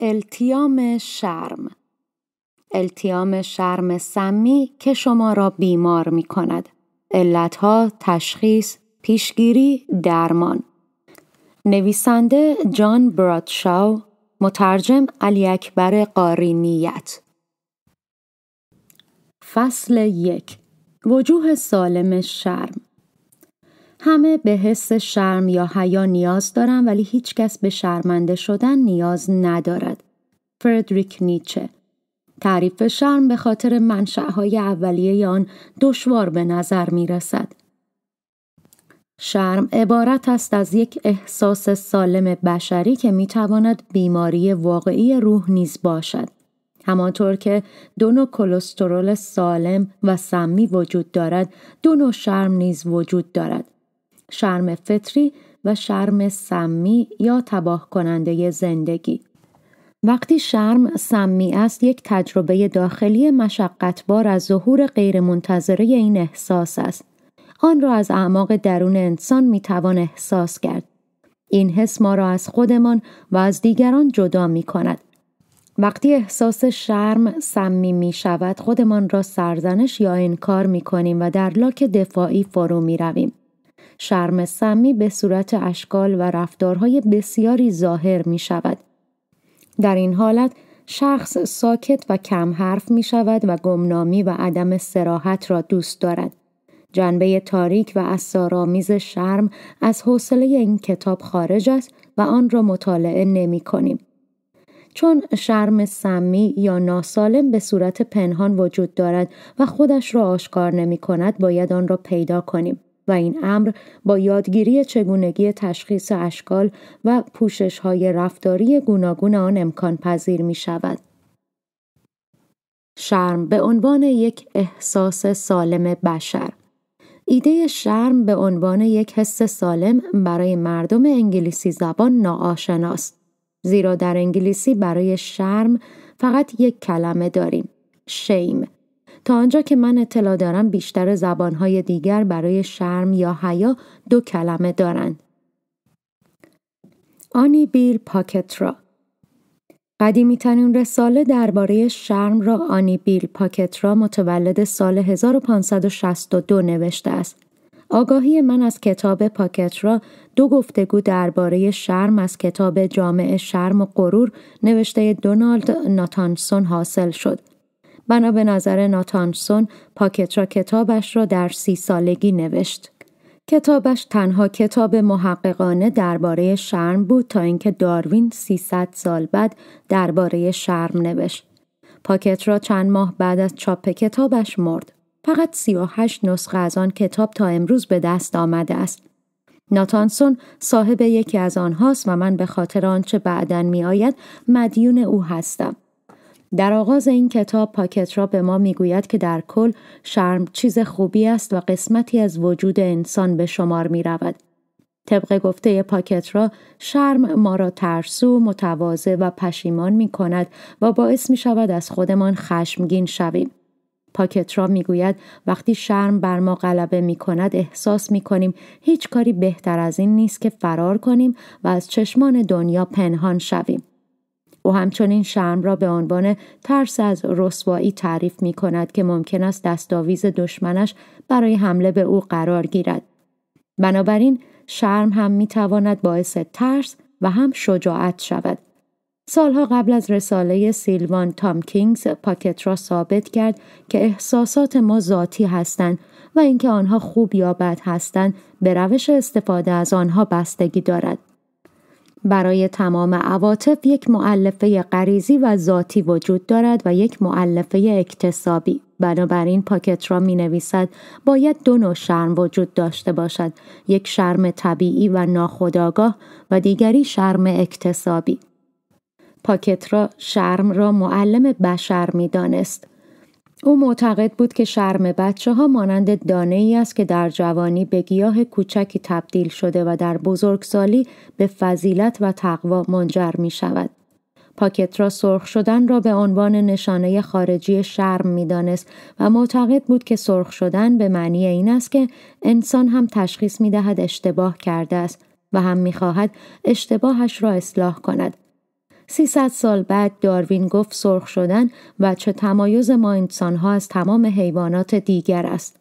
التیام شرم التیام شرم سمی که شما را بیمار می کند. علتها، تشخیص، پیشگیری، درمان. نویسنده جان برادشاو، مترجم علی اکبر قارینیت. فصل یک وجوه سالم شرم همه به حس شرم یا حیا نیاز دارند، ولی هیچکس به شرمنده شدن نیاز ندارد. فردریک نیچه تعریف شرم به خاطر منشأهای اولیه آن دشوار به نظر می رسد. شرم عبارت است از یک احساس سالم بشری که می تواند بیماری واقعی روح نیز باشد. همانطور که دو نوع کلسترول سالم و سمی وجود دارد، دو نوع شرم نیز وجود دارد. شرم فطری و شرم سمی یا تباه کننده زندگی وقتی شرم سمی است یک تجربه داخلی مشقتبار از ظهور غیرمنتظره این احساس است آن را از اعماق درون انسان می توان احساس کرد این حس ما را از خودمان و از دیگران جدا می کند. وقتی احساس شرم سمی می شود خودمان را سرزنش یا انکار می کنیم و در لاک دفاعی فرو می رویم. شرم سمی به صورت اشکال و رفتارهای بسیاری ظاهر می شود. در این حالت شخص ساکت و کم حرف می شود و گمنامی و عدم سراحت را دوست دارد. جنبه تاریک و اسرارآمیز شرم از حوصله این کتاب خارج است و آن را مطالعه نمی کنیم. چون شرم سمی یا ناسالم به صورت پنهان وجود دارد و خودش را آشکار نمی کند باید آن را پیدا کنیم. و این امر با یادگیری چگونگی تشخیص اشکال و پوشش های رفتاری گوناگون آن امکان پذیر می شود. شرم به عنوان یک احساس سالم بشر ایده شرم به عنوان یک حس سالم برای مردم انگلیسی زبان ناآشناست. زیرا در انگلیسی برای شرم فقط یک کلمه داریم. شیم تا آنجا که من اطلاع دارم بیشتر زبانهای دیگر برای شرم یا حیا دو کلمه دارند. آنی بیل پاکت را قدیمی رساله درباره شرم را آنی بیل پاکت را متولد سال 1562 نوشته است. آگاهی من از کتاب پاکت را دو گفتگو درباره شرم از کتاب جامعه شرم و غرور نوشته دونالد ناتانسون حاصل شد. بنا به نظر ناتانسون پاکت را کتابش را در سی سالگی نوشت. کتابش تنها کتاب محققانه درباره شرم بود تا اینکه داروین 300 سال بعد درباره شرم نوشت. پاکت را چند ماه بعد از چاپ کتابش مرد. فقط 38 نسخه از آن کتاب تا امروز به دست آمده است. ناتانسون صاحب یکی از آنهاست و من به خاطر آنچه بعدا میآید مدیون او هستم. در آغاز این کتاب پاکت را به ما میگوید که در کل شرم چیز خوبی است و قسمتی از وجود انسان به شمار می رود. طبق گفته پاکت را شرم ما را ترسو، متواضع و پشیمان می کند و باعث می شود از خودمان خشمگین شویم. پاکت را می گوید وقتی شرم بر ما غلبه می کند احساس می کنیم هیچ کاری بهتر از این نیست که فرار کنیم و از چشمان دنیا پنهان شویم. او همچنین شرم را به عنوان ترس از رسوایی تعریف می کند که ممکن است دستاویز دشمنش برای حمله به او قرار گیرد. بنابراین شرم هم می تواند باعث ترس و هم شجاعت شود. سالها قبل از رساله سیلوان تامکینگز پاکت را ثابت کرد که احساسات ما ذاتی هستند و اینکه آنها خوب یا بد هستند به روش استفاده از آنها بستگی دارد. برای تمام عواطف یک معلفه غریزی و ذاتی وجود دارد و یک معلفه اکتسابی. بنابراین پاکت را می نویسد باید دو نوع شرم وجود داشته باشد. یک شرم طبیعی و ناخودآگاه و دیگری شرم اکتسابی. پاکت را شرم را معلم بشر می دانست. او معتقد بود که شرم بچه ها مانند دانه ای است که در جوانی به گیاه کوچکی تبدیل شده و در بزرگسالی به فضیلت و تقوا منجر می شود. پاکت را سرخ شدن را به عنوان نشانه خارجی شرم میدانست و معتقد بود که سرخ شدن به معنی این است که انسان هم تشخیص می دهد اشتباه کرده است و هم می خواهد اشتباهش را اصلاح کند 300 سال بعد داروین گفت سرخ شدن و چه تمایز ما ها از تمام حیوانات دیگر است.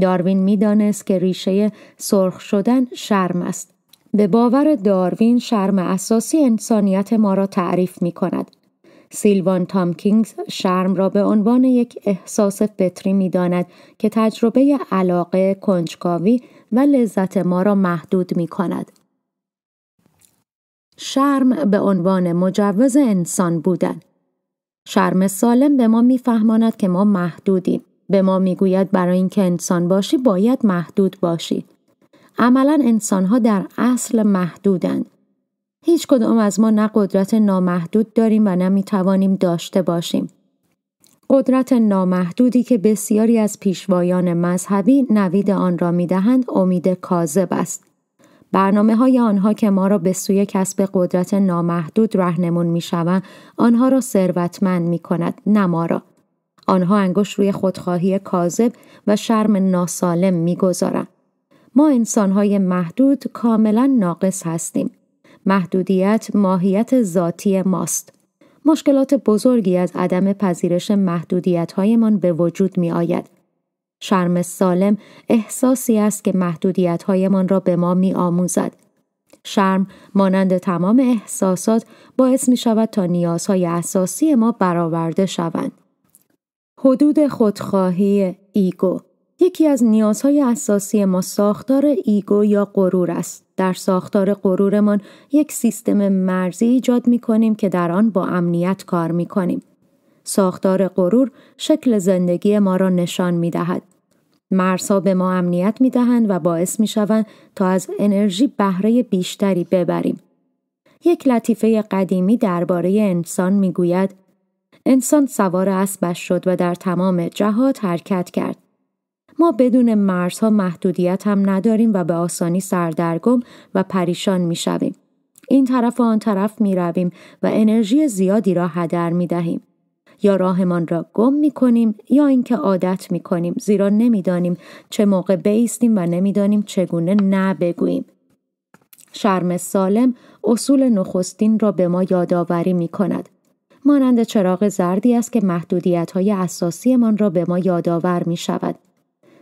داروین میدانست که ریشه سرخ شدن شرم است. به باور داروین شرم اساسی انسانیت ما را تعریف می کند. سیلوان تامکینگز شرم را به عنوان یک احساس فطری می داند که تجربه علاقه، کنجکاوی و لذت ما را محدود می کند. شرم به عنوان مجوز انسان بودن شرم سالم به ما میفهماند که ما محدودیم به ما میگوید برای اینکه انسان باشی باید محدود باشی عملا انسانها در اصل محدودند هیچ کدام از ما نه قدرت نامحدود داریم و نه میتوانیم داشته باشیم قدرت نامحدودی که بسیاری از پیشوایان مذهبی نوید آن را میدهند امید کاذب است برنامه های آنها که ما را به سوی کسب قدرت نامحدود رهنمون می آنها را ثروتمند می کند نه ما را آنها انگشت روی خودخواهی کاذب و شرم ناسالم می گذارند. ما انسانهای محدود کاملا ناقص هستیم. محدودیت ماهیت ذاتی ماست. مشکلات بزرگی از عدم پذیرش محدودیت هایمان به وجود می آید. شرم سالم احساسی است که محدودیت هایمان را به ما می آموزد. شرم مانند تمام احساسات باعث می شود تا نیازهای اساسی ما برآورده شوند. حدود خودخواهی ایگو یکی از نیازهای اساسی ما ساختار ایگو یا غرور است. در ساختار غرورمان یک سیستم مرزی ایجاد می کنیم که در آن با امنیت کار می کنیم. ساختار غرور شکل زندگی ما را نشان می دهد. مرسا به ما امنیت می دهند و باعث می شوند تا از انرژی بهره بیشتری ببریم. یک لطیفه قدیمی درباره انسان می گوید انسان سوار اسبش شد و در تمام جهات حرکت کرد. ما بدون مرزها محدودیت هم نداریم و به آسانی سردرگم و پریشان می شویم. این طرف و آن طرف می رویم و انرژی زیادی را هدر می دهیم. یا راهمان را گم می کنیم یا اینکه عادت می کنیم زیرا نمیدانیم چه موقع بیستیم و نمیدانیم چگونه نه شرم سالم اصول نخستین را به ما یادآوری می کند. مانند چراغ زردی است که محدودیت های اساسیمان را به ما یادآور می شود.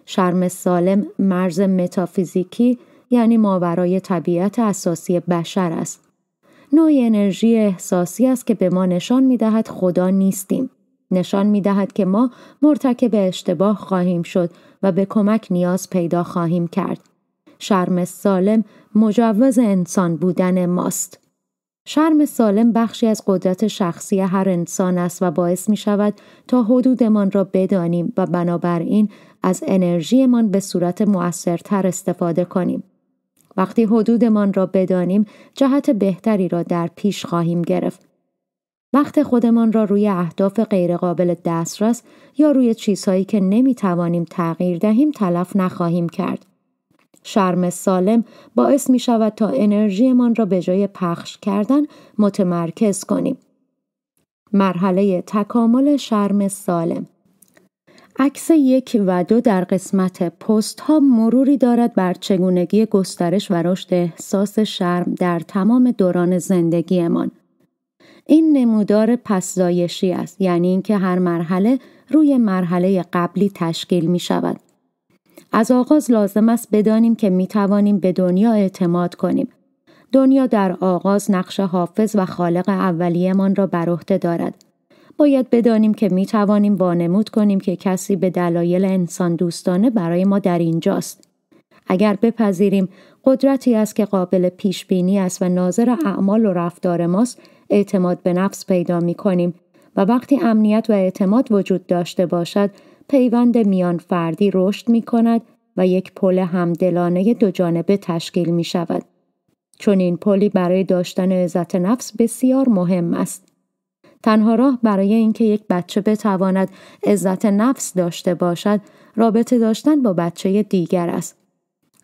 شرم سالم مرز متافیزیکی یعنی ماورای طبیعت اساسی بشر است. نوعی انرژی احساسی است که به ما نشان می دهد خدا نیستیم. نشان می دهد که ما مرتکب اشتباه خواهیم شد و به کمک نیاز پیدا خواهیم کرد. شرم سالم مجوز انسان بودن ماست. شرم سالم بخشی از قدرت شخصی هر انسان است و باعث می شود تا حدودمان را بدانیم و بنابراین از انرژیمان به صورت مؤثرتر استفاده کنیم. وقتی حدودمان را بدانیم جهت بهتری را در پیش خواهیم گرفت. وقت خودمان را روی اهداف غیرقابل دسترس یا روی چیزهایی که نمی توانیم تغییر دهیم تلف نخواهیم کرد. شرم سالم باعث می شود تا انرژیمان را به جای پخش کردن متمرکز کنیم. مرحله تکامل شرم سالم عکس یک و دو در قسمت پست ها مروری دارد بر چگونگی گسترش و رشد احساس شرم در تمام دوران زندگیمان. این نمودار پسزایشی است یعنی اینکه هر مرحله روی مرحله قبلی تشکیل می شود. از آغاز لازم است بدانیم که می توانیم به دنیا اعتماد کنیم. دنیا در آغاز نقش حافظ و خالق اولیهمان را بر عهده دارد. باید بدانیم که می توانیم وانمود کنیم که کسی به دلایل انسان دوستانه برای ما در اینجاست. اگر بپذیریم قدرتی است که قابل پیش بینی است و ناظر اعمال و رفتار ماست اعتماد به نفس پیدا می کنیم و وقتی امنیت و اعتماد وجود داشته باشد پیوند میان فردی رشد می کند و یک پل همدلانه دو جانبه تشکیل می شود. چون این پلی برای داشتن عزت نفس بسیار مهم است. تنها راه برای اینکه یک بچه بتواند عزت نفس داشته باشد رابطه داشتن با بچه دیگر است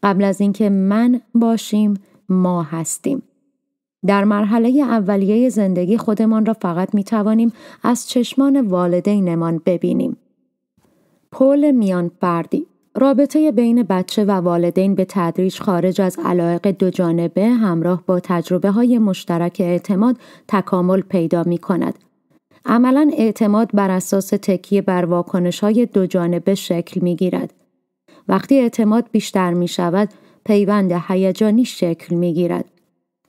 قبل از اینکه من باشیم ما هستیم در مرحله اولیه زندگی خودمان را فقط می توانیم از چشمان والدینمان ببینیم. پول میان فردی رابطه بین بچه و والدین به تدریج خارج از علایق دو جانبه همراه با تجربه های مشترک اعتماد تکامل پیدا می کند. عملا اعتماد بر اساس تکیه بر واکنش های دو جانبه شکل می گیرد. وقتی اعتماد بیشتر می شود، پیوند هیجانی شکل می گیرد.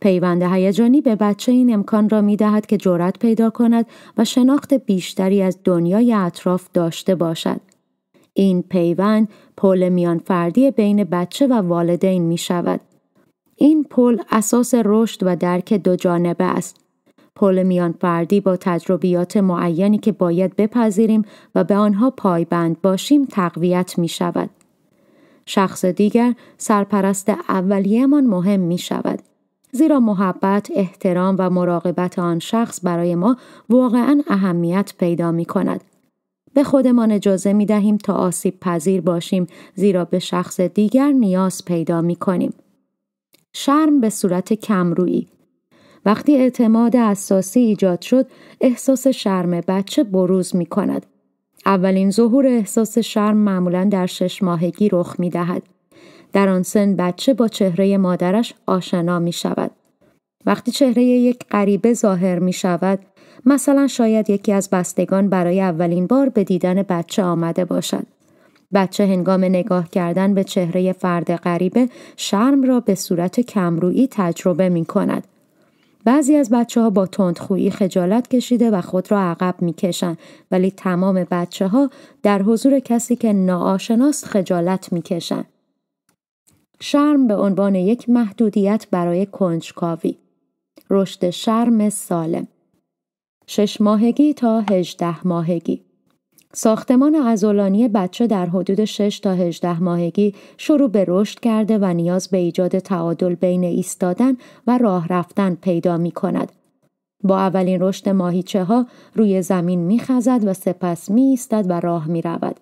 پیوند هیجانی به بچه این امکان را می دهد که جرأت پیدا کند و شناخت بیشتری از دنیای اطراف داشته باشد. این پیوند پل میان فردی بین بچه و والدین می شود. این پل اساس رشد و درک دو جانبه است. پل میان فردی با تجربیات معینی که باید بپذیریم و به آنها پایبند باشیم تقویت می شود. شخص دیگر سرپرست اولیهمان مهم می شود. زیرا محبت، احترام و مراقبت آن شخص برای ما واقعا اهمیت پیدا می کند. به خودمان اجازه می دهیم تا آسیب پذیر باشیم زیرا به شخص دیگر نیاز پیدا می کنیم. شرم به صورت کمرویی وقتی اعتماد اساسی ایجاد شد احساس شرم بچه بروز می کند. اولین ظهور احساس شرم معمولا در شش ماهگی رخ می دهد. در آن سن بچه با چهره مادرش آشنا می شود. وقتی چهره یک غریبه ظاهر می شود مثلا شاید یکی از بستگان برای اولین بار به دیدن بچه آمده باشد. بچه هنگام نگاه کردن به چهره فرد غریبه شرم را به صورت کمرویی تجربه می کند. بعضی از بچه ها با تندخویی خجالت کشیده و خود را عقب میکشند ولی تمام بچه ها در حضور کسی که ناآشناست خجالت میکشند. شرم به عنوان یک محدودیت برای کنجکاوی رشد شرم سالم شش ماهگی تا هجده ماهگی ساختمان ازولانی بچه در حدود 6 تا 18 ماهگی شروع به رشد کرده و نیاز به ایجاد تعادل بین ایستادن و راه رفتن پیدا می کند. با اولین رشد ماهیچه ها روی زمین می خزد و سپس می ایستد و راه می رود.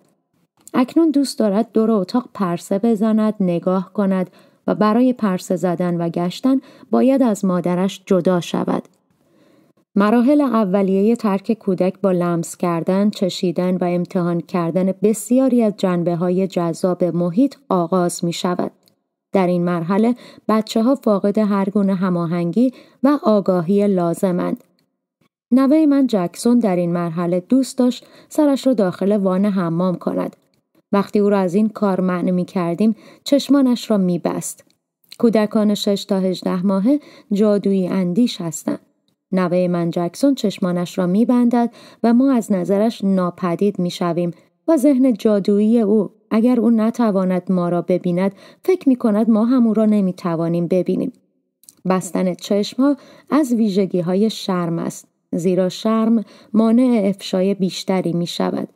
اکنون دوست دارد دور اتاق پرسه بزند، نگاه کند و برای پرسه زدن و گشتن باید از مادرش جدا شود. مراحل اولیه ترک کودک با لمس کردن، چشیدن و امتحان کردن بسیاری از جنبه های جذاب محیط آغاز می شود. در این مرحله بچه ها فاقد هر گونه هماهنگی و آگاهی لازمند. نوه من جکسون در این مرحله دوست داشت سرش را داخل وان حمام کند. وقتی او را از این کار معنی می کردیم چشمانش را می بست. کودکان 6 تا 18 ماهه جادویی اندیش هستند. نوه من جکسون چشمانش را میبندد و ما از نظرش ناپدید میشویم و ذهن جادویی او اگر او نتواند ما را ببیند فکر می کند ما هم او را نمیتوانیم ببینیم بستن چشم ها از ویژگی های شرم است زیرا شرم مانع افشای بیشتری می شود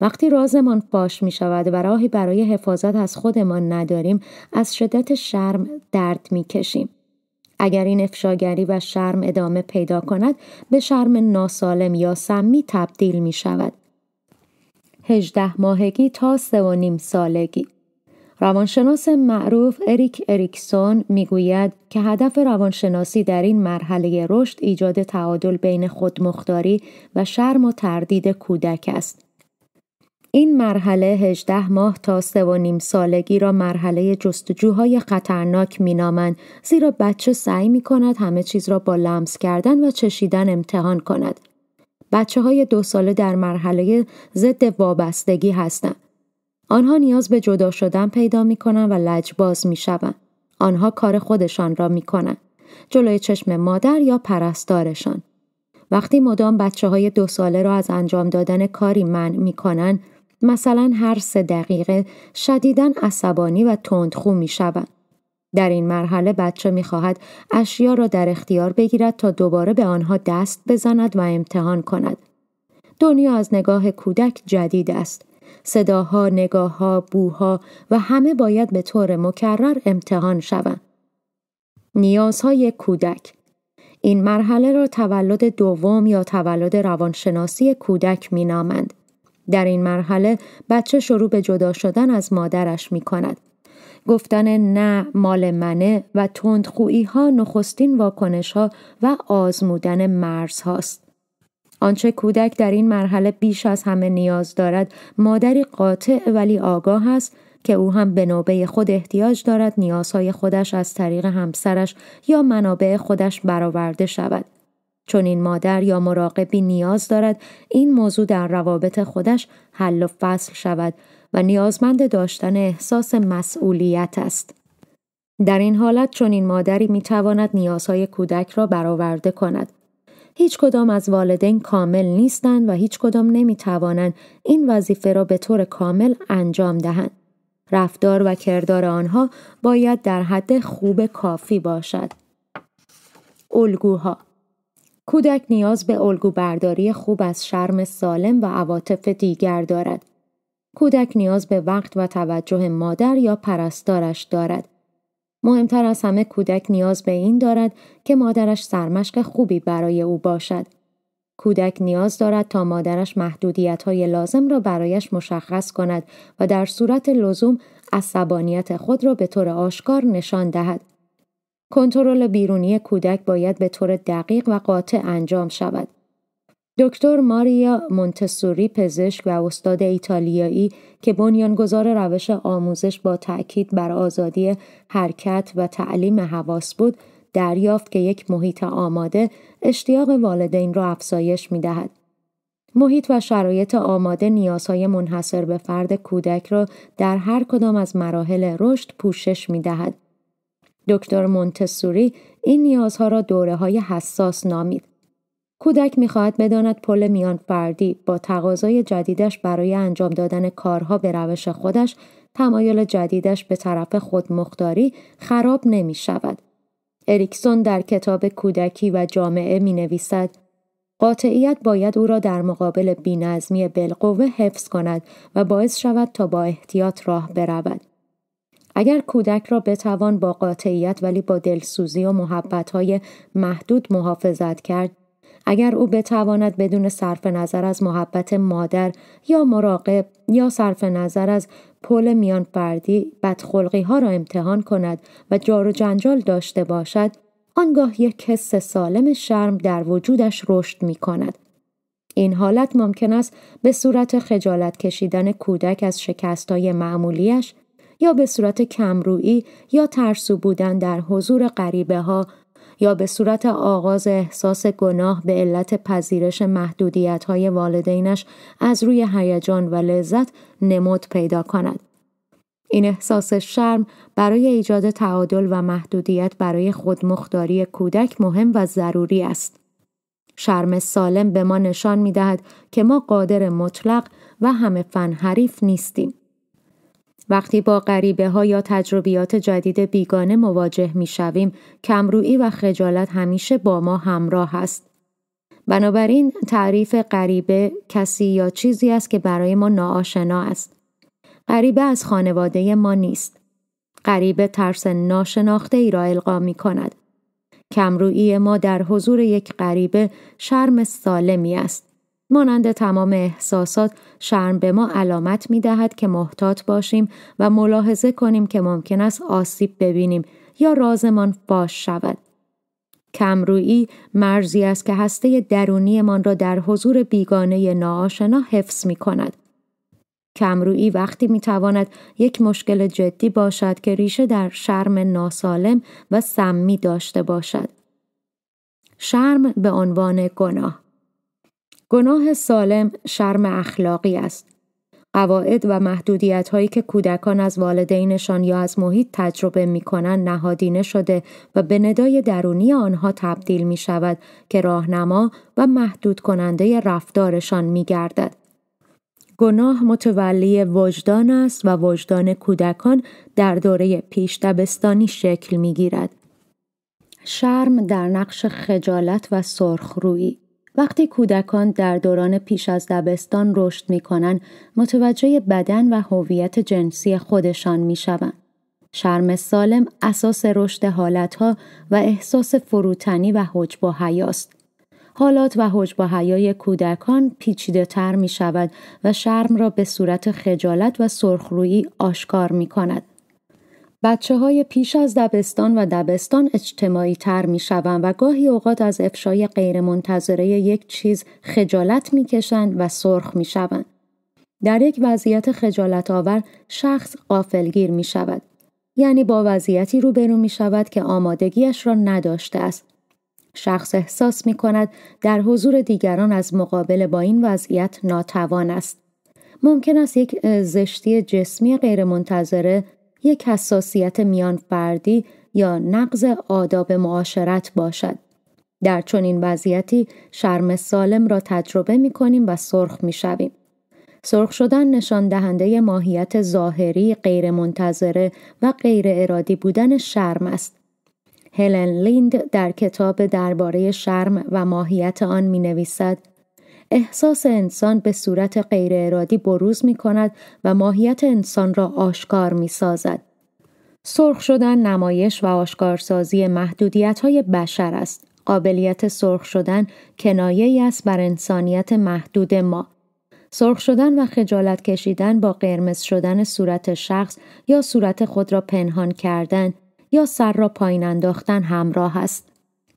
وقتی رازمان فاش می شود و راهی برای حفاظت از خودمان نداریم از شدت شرم درد می اگر این افشاگری و شرم ادامه پیدا کند به شرم ناسالم یا سمی تبدیل می شود. 18 ماهگی تا نیم سالگی روانشناس معروف اریک اریکسون میگوید که هدف روانشناسی در این مرحله رشد ایجاد تعادل بین خودمختاری و شرم و تردید کودک است. این مرحله 18 ماه تا 3 و نیم سالگی را مرحله جستجوهای خطرناک مینامند زیرا بچه سعی می کند همه چیز را با لمس کردن و چشیدن امتحان کند. بچه های دو ساله در مرحله ضد وابستگی هستند. آنها نیاز به جدا شدن پیدا می کنند و لجباز می شوند. آنها کار خودشان را می کنند. جلوی چشم مادر یا پرستارشان. وقتی مدام بچه های دو ساله را از انجام دادن کاری منع می کنند مثلا هر سه دقیقه شدیداً عصبانی و تندخو می شود. در این مرحله بچه می خواهد اشیا را در اختیار بگیرد تا دوباره به آنها دست بزند و امتحان کند. دنیا از نگاه کودک جدید است. صداها، نگاهها، بوها و همه باید به طور مکرر امتحان شوند. نیازهای کودک این مرحله را تولد دوم یا تولد روانشناسی کودک می نامند. در این مرحله بچه شروع به جدا شدن از مادرش می کند. گفتن نه مال منه و تندخویی ها نخستین واکنش ها و آزمودن مرز هاست. آنچه کودک در این مرحله بیش از همه نیاز دارد مادری قاطع ولی آگاه است که او هم به نوبه خود احتیاج دارد نیازهای خودش از طریق همسرش یا منابع خودش برآورده شود. چون این مادر یا مراقبی نیاز دارد این موضوع در روابط خودش حل و فصل شود و نیازمند داشتن احساس مسئولیت است. در این حالت چون این مادری می تواند نیازهای کودک را برآورده کند. هیچ کدام از والدین کامل نیستند و هیچ کدام نمی توانند این وظیفه را به طور کامل انجام دهند. رفتار و کردار آنها باید در حد خوب کافی باشد. الگوها کودک نیاز به الگو برداری خوب از شرم سالم و عواطف دیگر دارد. کودک نیاز به وقت و توجه مادر یا پرستارش دارد. مهمتر از همه کودک نیاز به این دارد که مادرش سرمشق خوبی برای او باشد. کودک نیاز دارد تا مادرش محدودیت های لازم را برایش مشخص کند و در صورت لزوم عصبانیت خود را به طور آشکار نشان دهد. کنترل بیرونی کودک باید به طور دقیق و قاطع انجام شود. دکتر ماریا مونتسوری پزشک و استاد ایتالیایی که بنیانگذار روش آموزش با تأکید بر آزادی حرکت و تعلیم حواس بود، دریافت که یک محیط آماده اشتیاق والدین را افزایش می دهد. محیط و شرایط آماده نیازهای منحصر به فرد کودک را در هر کدام از مراحل رشد پوشش می دهد. دکتر مونتسوری این نیازها را دوره های حساس نامید. کودک میخواهد بداند پل میان فردی با تقاضای جدیدش برای انجام دادن کارها به روش خودش تمایل جدیدش به طرف خودمختاری خراب نمی شود. اریکسون در کتاب کودکی و جامعه می نویسد قاطعیت باید او را در مقابل بینظمی بالقوه حفظ کند و باعث شود تا با احتیاط راه برود. اگر کودک را بتوان با قاطعیت ولی با دلسوزی و محبتهای محدود محافظت کرد اگر او بتواند بدون صرف نظر از محبت مادر یا مراقب یا صرف نظر از پل میان فردی بدخلقی ها را امتحان کند و جار و جنجال داشته باشد آنگاه یک حس سالم شرم در وجودش رشد می کند. این حالت ممکن است به صورت خجالت کشیدن کودک از شکستای معمولیش یا به صورت کمرویی یا ترسو بودن در حضور غریبه ها یا به صورت آغاز احساس گناه به علت پذیرش محدودیت های والدینش از روی هیجان و لذت نمود پیدا کند. این احساس شرم برای ایجاد تعادل و محدودیت برای خودمختاری کودک مهم و ضروری است. شرم سالم به ما نشان می دهد که ما قادر مطلق و همه فن حریف نیستیم. وقتی با غریبه ها یا تجربیات جدید بیگانه مواجه می شویم، کمرویی و خجالت همیشه با ما همراه است. بنابراین تعریف غریبه کسی یا چیزی است که برای ما ناآشنا است. غریبه از خانواده ما نیست. غریبه ترس ناشناخته ای را القا می کند. کمرویی ما در حضور یک غریبه شرم سالمی است. مانند تمام احساسات شرم به ما علامت می دهد که محتاط باشیم و ملاحظه کنیم که ممکن است آسیب ببینیم یا رازمان فاش شود. کمرویی مرزی است که هسته درونیمان را در حضور بیگانه ناآشنا حفظ می کند. کمرویی وقتی می تواند یک مشکل جدی باشد که ریشه در شرم ناسالم و سمی داشته باشد. شرم به عنوان گناه گناه سالم شرم اخلاقی است. قواعد و محدودیت هایی که کودکان از والدینشان یا از محیط تجربه می کنند نهادینه شده و به ندای درونی آنها تبدیل می شود که راهنما و محدود کننده رفتارشان می گردد. گناه متولی وجدان است و وجدان کودکان در دوره پیش دبستانی شکل می گیرد. شرم در نقش خجالت و سرخرویی وقتی کودکان در دوران پیش از دبستان رشد می کنن، متوجه بدن و هویت جنسی خودشان می شون. شرم سالم اساس رشد حالتها و احساس فروتنی و حجب و حیاست. حالات و حجب و کودکان پیچیده تر می شود و شرم را به صورت خجالت و سرخرویی آشکار می کند. بچه های پیش از دبستان و دبستان اجتماعی تر می شوند و گاهی اوقات از افشای غیرمنتظره یک چیز خجالت می کشند و سرخ می شوند. در یک وضعیت خجالت آور شخص قافلگیر می شود. یعنی با وضعیتی روبرو می شود که آمادگیش را نداشته است. شخص احساس می کند در حضور دیگران از مقابل با این وضعیت ناتوان است. ممکن است یک زشتی جسمی غیرمنتظره یک حساسیت میان فردی یا نقض آداب معاشرت باشد. در چنین وضعیتی شرم سالم را تجربه می کنیم و سرخ می شویم. سرخ شدن نشان دهنده ماهیت ظاهری غیرمنتظره و غیر ارادی بودن شرم است. هلن لیند در کتاب درباره شرم و ماهیت آن می نویسد احساس انسان به صورت غیر ارادی بروز می کند و ماهیت انسان را آشکار می سازد. سرخ شدن نمایش و آشکارسازی محدودیت های بشر است. قابلیت سرخ شدن کنایه است بر انسانیت محدود ما. سرخ شدن و خجالت کشیدن با قرمز شدن صورت شخص یا صورت خود را پنهان کردن یا سر را پایین انداختن همراه است.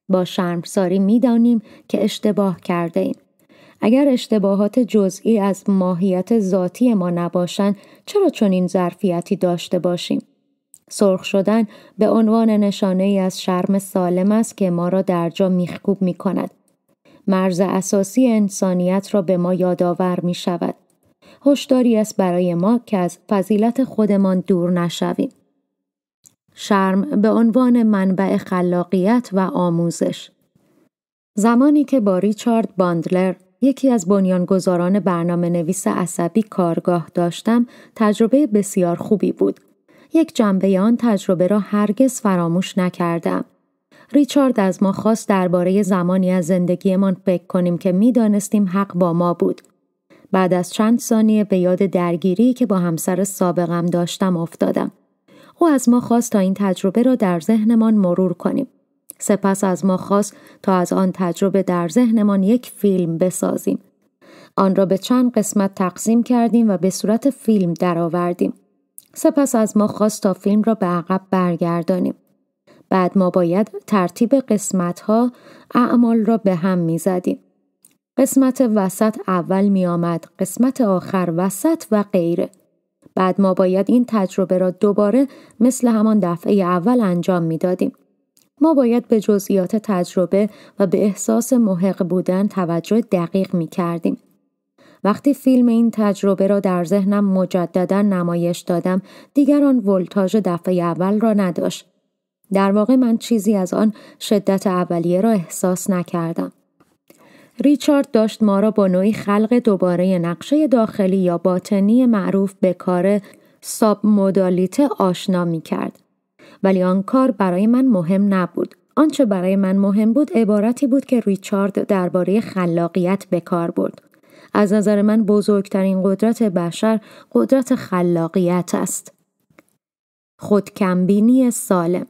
با شرمساری میدانیم که اشتباه کرده ایم. اگر اشتباهات جزئی از ماهیت ذاتی ما نباشند چرا چنین ظرفیتی داشته باشیم سرخ شدن به عنوان نشانه ای از شرم سالم است که ما را در جا میخکوب می کند. مرز اساسی انسانیت را به ما یادآور می شود. هشداری است برای ما که از فضیلت خودمان دور نشویم. شرم به عنوان منبع خلاقیت و آموزش زمانی که با ریچارد باندلر یکی از بنیانگذاران برنامه نویس عصبی کارگاه داشتم تجربه بسیار خوبی بود. یک جنبه آن تجربه را هرگز فراموش نکردم. ریچارد از ما خواست درباره زمانی از زندگیمان فکر کنیم که میدانستیم حق با ما بود. بعد از چند ثانیه به یاد درگیری که با همسر سابقم داشتم افتادم. او از ما خواست تا این تجربه را در ذهنمان مرور کنیم. سپس از ما خواست تا از آن تجربه در ذهنمان یک فیلم بسازیم. آن را به چند قسمت تقسیم کردیم و به صورت فیلم درآوردیم. سپس از ما خواست تا فیلم را به عقب برگردانیم. بعد ما باید ترتیب قسمت ها اعمال را به هم می زدیم. قسمت وسط اول می آمد، قسمت آخر وسط و غیره. بعد ما باید این تجربه را دوباره مثل همان دفعه اول انجام می دادیم. ما باید به جزئیات تجربه و به احساس محق بودن توجه دقیق می کردیم. وقتی فیلم این تجربه را در ذهنم مجددا نمایش دادم دیگر آن ولتاژ دفعه اول را نداشت در واقع من چیزی از آن شدت اولیه را احساس نکردم ریچارد داشت ما را با نوعی خلق دوباره نقشه داخلی یا باطنی معروف به کار ساب مودالیته آشنا می کرد. ولی آن کار برای من مهم نبود. آنچه برای من مهم بود عبارتی بود که ریچارد درباره خلاقیت به کار برد. از نظر من بزرگترین قدرت بشر قدرت خلاقیت است. خودکمبینی سالم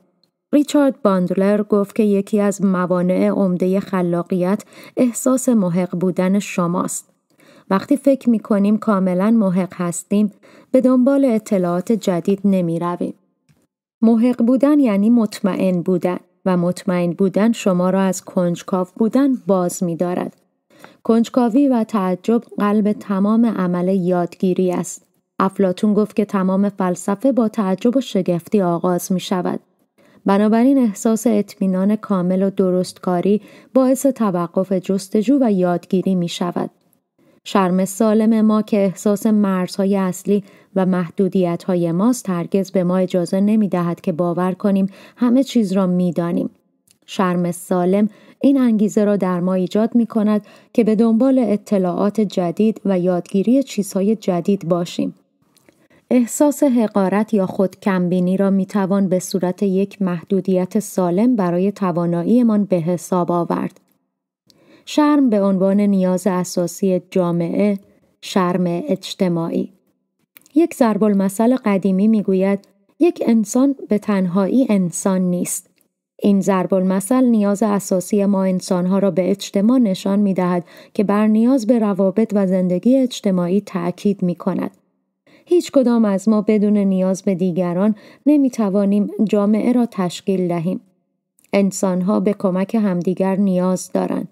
ریچارد باندلر گفت که یکی از موانع عمده خلاقیت احساس محق بودن شماست. وقتی فکر می کنیم کاملا محق هستیم به دنبال اطلاعات جدید نمی رویم. محق بودن یعنی مطمئن بودن و مطمئن بودن شما را از کنجکاو بودن باز می دارد. کنجکاوی و تعجب قلب تمام عمل یادگیری است. افلاتون گفت که تمام فلسفه با تعجب و شگفتی آغاز می شود. بنابراین احساس اطمینان کامل و درستکاری باعث توقف جستجو و یادگیری می شود. شرم سالم ما که احساس مرزهای اصلی و محدودیت های ماست هرگز به ما اجازه نمی دهد که باور کنیم همه چیز را می دانیم. شرم سالم این انگیزه را در ما ایجاد می کند که به دنبال اطلاعات جدید و یادگیری چیزهای جدید باشیم. احساس حقارت یا خودکمبینی را می توان به صورت یک محدودیت سالم برای تواناییمان به حساب آورد. شرم به عنوان نیاز اساسی جامعه، شرم اجتماعی یک ضرب المثل قدیمی میگوید یک انسان به تنهایی انسان نیست. این ضرب المثل نیاز اساسی ما انسانها را به اجتماع نشان می دهد که بر نیاز به روابط و زندگی اجتماعی تأکید می کند. هیچ کدام از ما بدون نیاز به دیگران نمی توانیم جامعه را تشکیل دهیم. انسانها به کمک همدیگر نیاز دارند.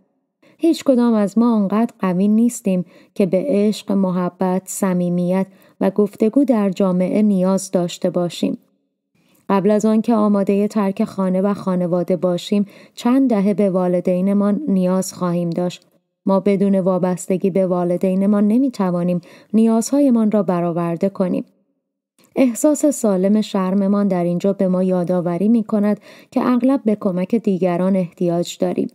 هیچ کدام از ما آنقدر قوی نیستیم که به عشق، محبت، صمیمیت و گفتگو در جامعه نیاز داشته باشیم. قبل از آنکه آماده ترک خانه و خانواده باشیم چند دهه به والدینمان نیاز خواهیم داشت ما بدون وابستگی به والدینمان نمی توانیم نیازهایمان را برآورده کنیم احساس سالم شرممان در اینجا به ما یادآوری می کند که اغلب به کمک دیگران احتیاج داریم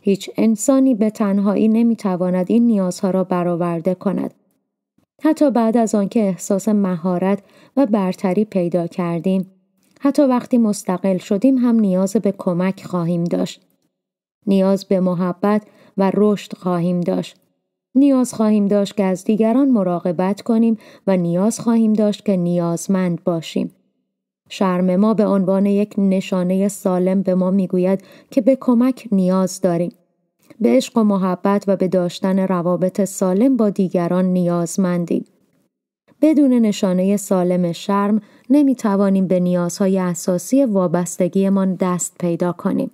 هیچ انسانی به تنهایی نمی تواند این نیازها را برآورده کند حتی بعد از آنکه احساس مهارت و برتری پیدا کردیم حتی وقتی مستقل شدیم هم نیاز به کمک خواهیم داشت نیاز به محبت و رشد خواهیم داشت نیاز خواهیم داشت که از دیگران مراقبت کنیم و نیاز خواهیم داشت که نیازمند باشیم شرم ما به عنوان یک نشانه سالم به ما میگوید که به کمک نیاز داریم به عشق و محبت و به داشتن روابط سالم با دیگران نیازمندیم. بدون نشانه سالم شرم نمی توانیم به نیازهای اساسی وابستگیمان دست پیدا کنیم.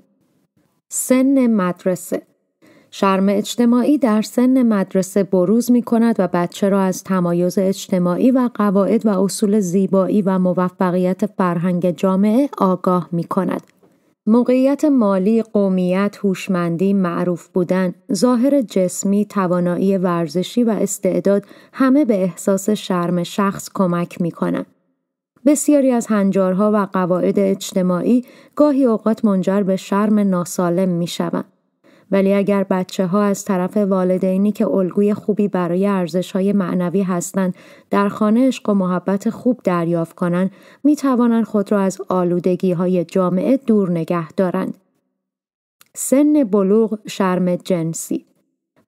سن مدرسه شرم اجتماعی در سن مدرسه بروز می کند و بچه را از تمایز اجتماعی و قواعد و اصول زیبایی و موفقیت فرهنگ جامعه آگاه می کند. موقعیت مالی، قومیت، هوشمندی، معروف بودن، ظاهر جسمی، توانایی ورزشی و استعداد همه به احساس شرم شخص کمک می کنن. بسیاری از هنجارها و قواعد اجتماعی گاهی اوقات منجر به شرم ناسالم می شوند. ولی اگر بچه ها از طرف والدینی که الگوی خوبی برای ارزش های معنوی هستند در خانه عشق و محبت خوب دریافت کنند می توانند خود را از آلودگی های جامعه دور نگه دارند. سن بلوغ شرم جنسی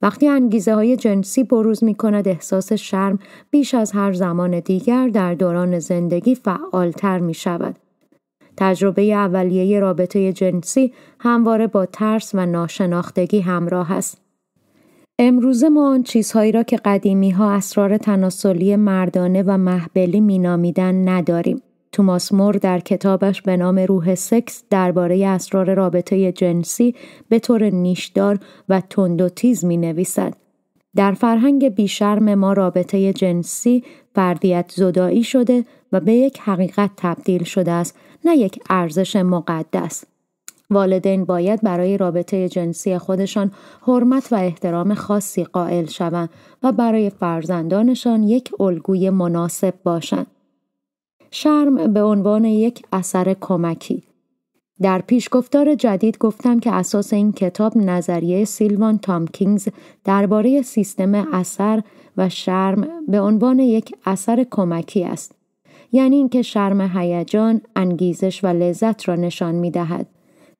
وقتی انگیزه های جنسی بروز می کند احساس شرم بیش از هر زمان دیگر در دوران زندگی فعالتر می شود. تجربه اولیه رابطه جنسی همواره با ترس و ناشناختگی همراه است. امروز ما آن چیزهایی را که قدیمی ها اسرار تناسلی مردانه و محبلی مینامیدن نداریم. توماس مور در کتابش به نام روح سکس درباره اسرار رابطه جنسی به طور نیشدار و تند و تیز می نویسد. در فرهنگ بیشرم ما رابطه جنسی فردیت زدایی شده و به یک حقیقت تبدیل شده است نه یک ارزش مقدس والدین باید برای رابطه جنسی خودشان حرمت و احترام خاصی قائل شوند و برای فرزندانشان یک الگوی مناسب باشند. شرم به عنوان یک اثر کمکی در پیشگفتار جدید گفتم که اساس این کتاب نظریه سیلوان تامکینگز درباره سیستم اثر و شرم به عنوان یک اثر کمکی است. یعنی اینکه شرم هیجان انگیزش و لذت را نشان می دهد.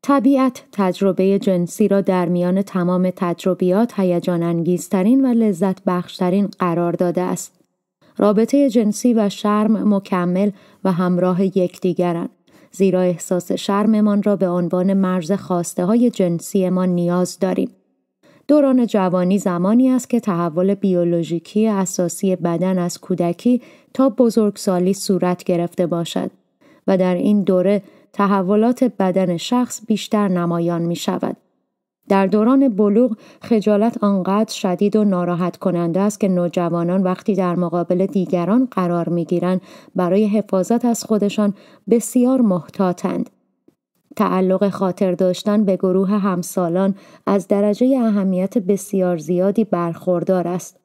طبیعت تجربه جنسی را در میان تمام تجربیات هیجان انگیزترین و لذت بخشترین قرار داده است. رابطه جنسی و شرم مکمل و همراه یکدیگرند. زیرا احساس شرممان را به عنوان مرز خواسته های جنسیمان نیاز داریم. دوران جوانی زمانی است که تحول بیولوژیکی اساسی بدن از کودکی تا بزرگسالی صورت گرفته باشد و در این دوره تحولات بدن شخص بیشتر نمایان می شود. در دوران بلوغ خجالت آنقدر شدید و ناراحت کننده است که نوجوانان وقتی در مقابل دیگران قرار می گیرند برای حفاظت از خودشان بسیار محتاطند. تعلق خاطر داشتن به گروه همسالان از درجه اهمیت بسیار زیادی برخوردار است.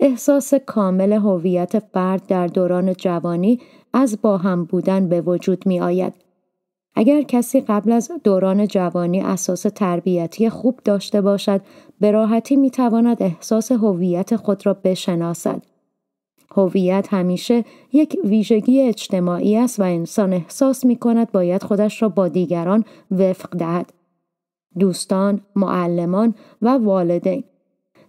احساس کامل هویت فرد در دوران جوانی از با هم بودن به وجود می آید. اگر کسی قبل از دوران جوانی اساس تربیتی خوب داشته باشد، به راحتی می تواند احساس هویت خود را بشناسد. هویت همیشه یک ویژگی اجتماعی است و انسان احساس می کند باید خودش را با دیگران وفق دهد. دوستان، معلمان و والدین.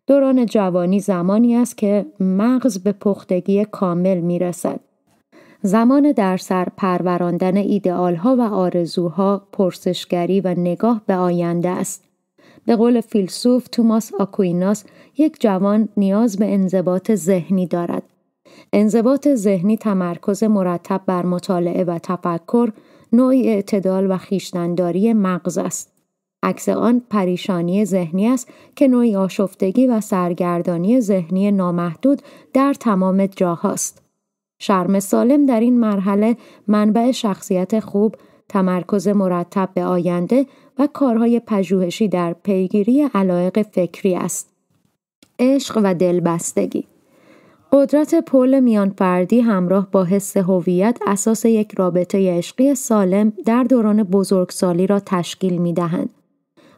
دوران جوانی زمانی است که مغز به پختگی کامل می رسد. زمان در سر پروراندن ها و آرزوها، پرسشگری و نگاه به آینده است. به قول فیلسوف توماس آکویناس یک جوان نیاز به انضباط ذهنی دارد انضباط ذهنی تمرکز مرتب بر مطالعه و تفکر نوعی اعتدال و خیشتنداری مغز است. عکس آن پریشانی ذهنی است که نوعی آشفتگی و سرگردانی ذهنی نامحدود در تمام جاهاست. شرم سالم در این مرحله منبع شخصیت خوب، تمرکز مرتب به آینده و کارهای پژوهشی در پیگیری علایق فکری است. عشق و دلبستگی قدرت پل میان فردی همراه با حس هویت اساس یک رابطه عشقی سالم در دوران بزرگسالی را تشکیل می دهند.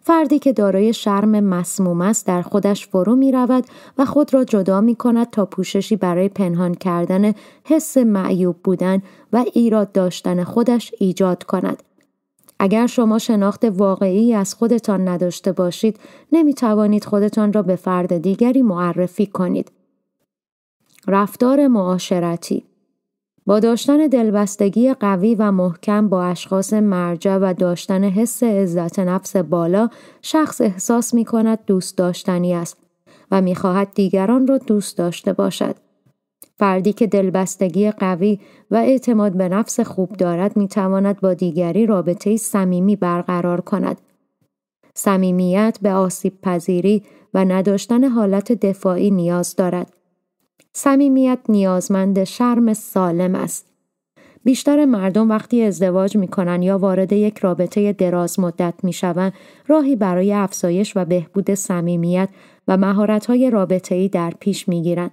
فردی که دارای شرم مسموم است در خودش فرو می رود و خود را جدا می کند تا پوششی برای پنهان کردن حس معیوب بودن و ایراد داشتن خودش ایجاد کند. اگر شما شناخت واقعی از خودتان نداشته باشید، نمی توانید خودتان را به فرد دیگری معرفی کنید. رفتار معاشرتی با داشتن دلبستگی قوی و محکم با اشخاص مرجع و داشتن حس عزت نفس بالا شخص احساس می کند دوست داشتنی است و می خواهد دیگران را دوست داشته باشد. فردی که دلبستگی قوی و اعتماد به نفس خوب دارد می تواند با دیگری رابطه صمیمی برقرار کند. صمیمیت به آسیب پذیری و نداشتن حالت دفاعی نیاز دارد. صمیمیت نیازمند شرم سالم است بیشتر مردم وقتی ازدواج می کنن یا وارد یک رابطه دراز مدت می شوند راهی برای افزایش و بهبود صمیمیت و مهارت های رابطه ای در پیش می گیرند.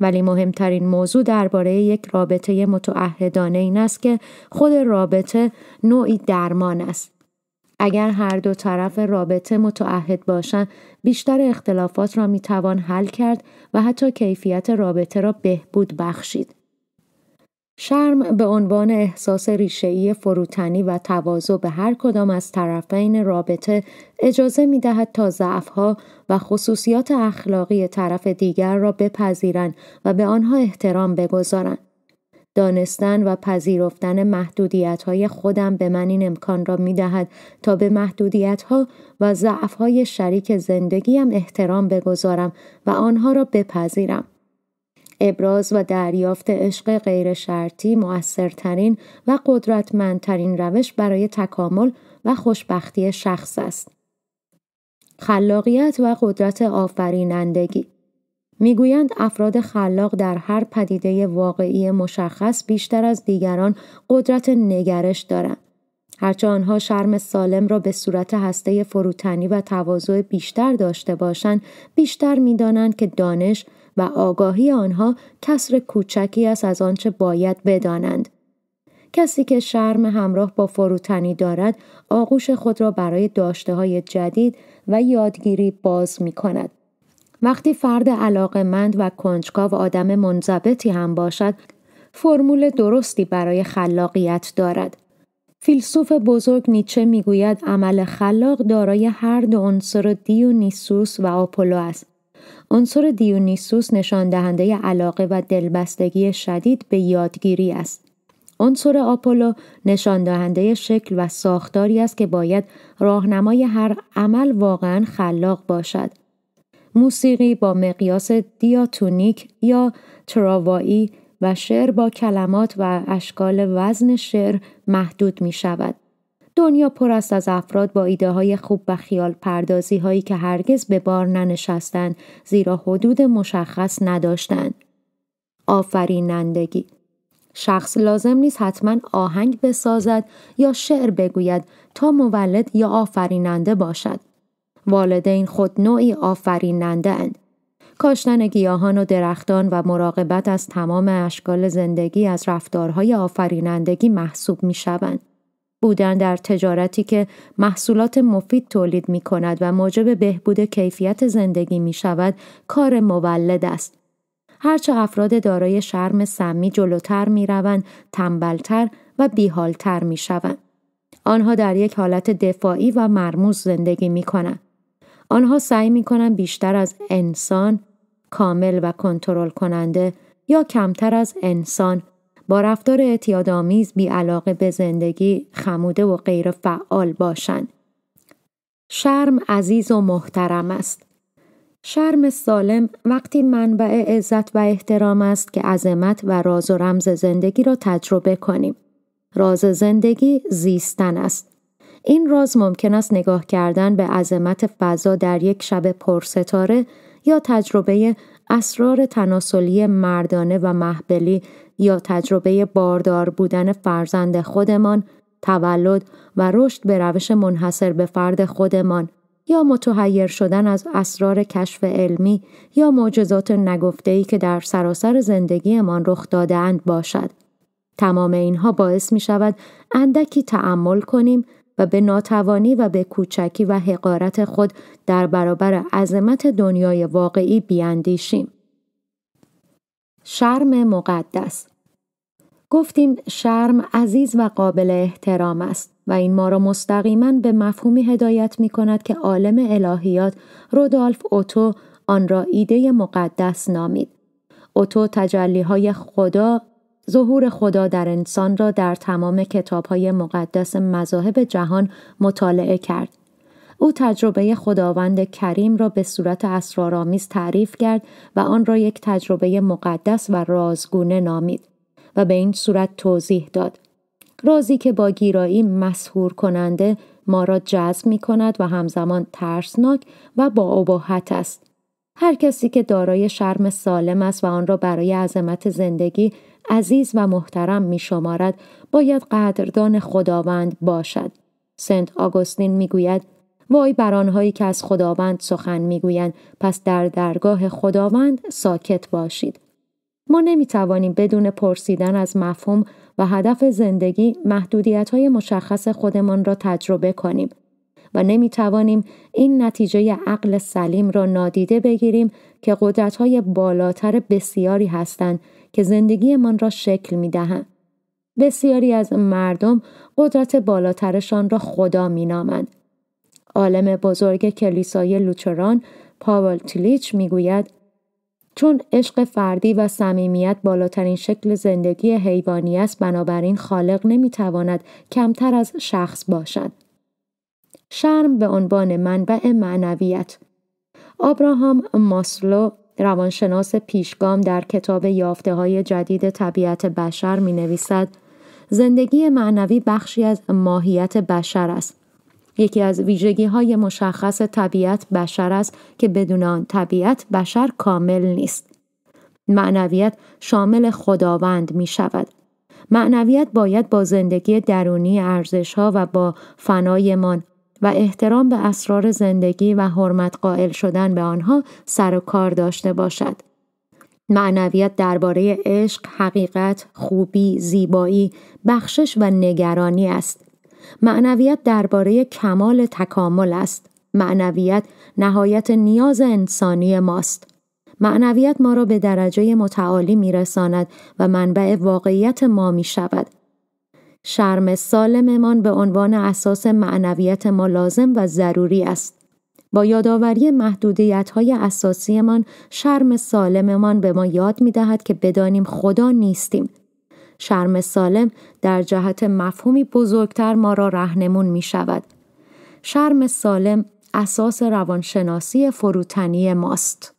ولی مهمترین موضوع درباره یک رابطه متعهدانه این است که خود رابطه نوعی درمان است. اگر هر دو طرف رابطه متعهد باشند بیشتر اختلافات را می توان حل کرد و حتی کیفیت رابطه را بهبود بخشید شرم به عنوان احساس ریشهای فروتنی و تواضع به هر کدام از طرفین رابطه اجازه می دهد تا ضعفها و خصوصیات اخلاقی طرف دیگر را بپذیرند و به آنها احترام بگذارند. دانستن و پذیرفتن محدودیت های خودم به من این امکان را می دهد تا به محدودیت ها و ضعف های شریک زندگیم احترام بگذارم و آنها را بپذیرم. ابراز و دریافت عشق غیر شرطی مؤثرترین و قدرتمندترین روش برای تکامل و خوشبختی شخص است. خلاقیت و قدرت آفرینندگی میگویند افراد خلاق در هر پدیده واقعی مشخص بیشتر از دیگران قدرت نگرش دارند. هرچه آنها شرم سالم را به صورت هسته فروتنی و تواضع بیشتر داشته باشند، بیشتر میدانند که دانش و آگاهی آنها کسر کوچکی است از آنچه باید بدانند. کسی که شرم همراه با فروتنی دارد، آغوش خود را برای داشته های جدید و یادگیری باز می کند. وقتی فرد مند و کنجکاو آدم منضبطی هم باشد فرمول درستی برای خلاقیت دارد فیلسوف بزرگ نیچه میگوید عمل خلاق دارای هر دو عنصر دیونیسوس و آپولو است عنصر دیونیسوس نشان دهنده علاقه و دلبستگی شدید به یادگیری است عنصر آپولو نشان دهنده شکل و ساختاری است که باید راهنمای هر عمل واقعا خلاق باشد موسیقی با مقیاس دیاتونیک یا تراوایی و شعر با کلمات و اشکال وزن شعر محدود می شود. دنیا پر است از افراد با ایده های خوب و خیال پردازی هایی که هرگز به بار ننشستند زیرا حدود مشخص نداشتند. آفرینندگی شخص لازم نیست حتما آهنگ بسازد یا شعر بگوید تا مولد یا آفریننده باشد. والدین خود نوعی آفریننده اند. کاشتن گیاهان و درختان و مراقبت از تمام اشکال زندگی از رفتارهای آفرینندگی محسوب می شوند. بودن در تجارتی که محصولات مفید تولید می کند و موجب بهبود کیفیت زندگی می شود کار مولد است. هرچه افراد دارای شرم سمی جلوتر می روند تنبلتر و بیحالتر می شوند. آنها در یک حالت دفاعی و مرموز زندگی می کنند. آنها سعی می بیشتر از انسان کامل و کنترل کننده یا کمتر از انسان با رفتار اعتیادآمیز علاقه به زندگی خموده و غیر فعال باشند. شرم عزیز و محترم است. شرم سالم وقتی منبع عزت و احترام است که عظمت و راز و رمز زندگی را تجربه کنیم. راز زندگی زیستن است. این راز ممکن است نگاه کردن به عظمت فضا در یک شب پرستاره یا تجربه اسرار تناسلی مردانه و محبلی یا تجربه باردار بودن فرزند خودمان، تولد و رشد به روش منحصر به فرد خودمان یا متحیر شدن از اسرار کشف علمی یا معجزات نگفته‌ای که در سراسر زندگیمان رخ دادهاند باشد. تمام اینها باعث می شود اندکی تعمل کنیم و به ناتوانی و به کوچکی و حقارت خود در برابر عظمت دنیای واقعی بیاندیشیم. شرم مقدس گفتیم شرم عزیز و قابل احترام است و این ما را مستقیما به مفهومی هدایت می کند که عالم الهیات رودالف اوتو آن را ایده مقدس نامید. اوتو تجلی های خدا ظهور خدا در انسان را در تمام کتابهای مقدس مذاهب جهان مطالعه کرد. او تجربه خداوند کریم را به صورت اسرارآمیز تعریف کرد و آن را یک تجربه مقدس و رازگونه نامید و به این صورت توضیح داد. رازی که با گیرایی مسهور کننده ما را جذب می کند و همزمان ترسناک و با اباحت است. هر کسی که دارای شرم سالم است و آن را برای عظمت زندگی عزیز و محترم می شمارد باید قدردان خداوند باشد. سنت آگوستین می گوید وای بر آنهایی که از خداوند سخن میگویند پس در درگاه خداوند ساکت باشید ما نمی بدون پرسیدن از مفهوم و هدف زندگی محدودیت های مشخص خودمان را تجربه کنیم و نمی این نتیجه عقل سلیم را نادیده بگیریم که قدرت های بالاتر بسیاری هستند که زندگیمان را شکل می دهند. بسیاری از مردم قدرت بالاترشان را خدا می نامند. عالم بزرگ کلیسای لوتران پاول تلیچ می گوید چون عشق فردی و صمیمیت بالاترین شکل زندگی حیوانی است بنابراین خالق نمیتواند کمتر از شخص باشد شرم به عنوان منبع معنویت آبراهام ماسلو روانشناس پیشگام در کتاب یافته های جدید طبیعت بشر می نویسد زندگی معنوی بخشی از ماهیت بشر است. یکی از ویژگی های مشخص طبیعت بشر است که بدون آن طبیعت بشر کامل نیست. معنویت شامل خداوند می شود. معنویت باید با زندگی درونی ارزش ها و با فنایمان و احترام به اسرار زندگی و حرمت قائل شدن به آنها سر و کار داشته باشد. معنویت درباره عشق، حقیقت، خوبی، زیبایی، بخشش و نگرانی است. معنویت درباره کمال تکامل است. معنویت نهایت نیاز انسانی ماست. معنویت ما را به درجه متعالی میرساند و منبع واقعیت ما می شود. شرم سالممان به عنوان اساس معنویت ما لازم و ضروری است. با یادآوری محدودیت های اساسیمان شرم سالممان به ما یاد می دهد که بدانیم خدا نیستیم. شرم سالم در جهت مفهومی بزرگتر ما را رهنمون می شود. شرم سالم اساس روانشناسی فروتنی ماست.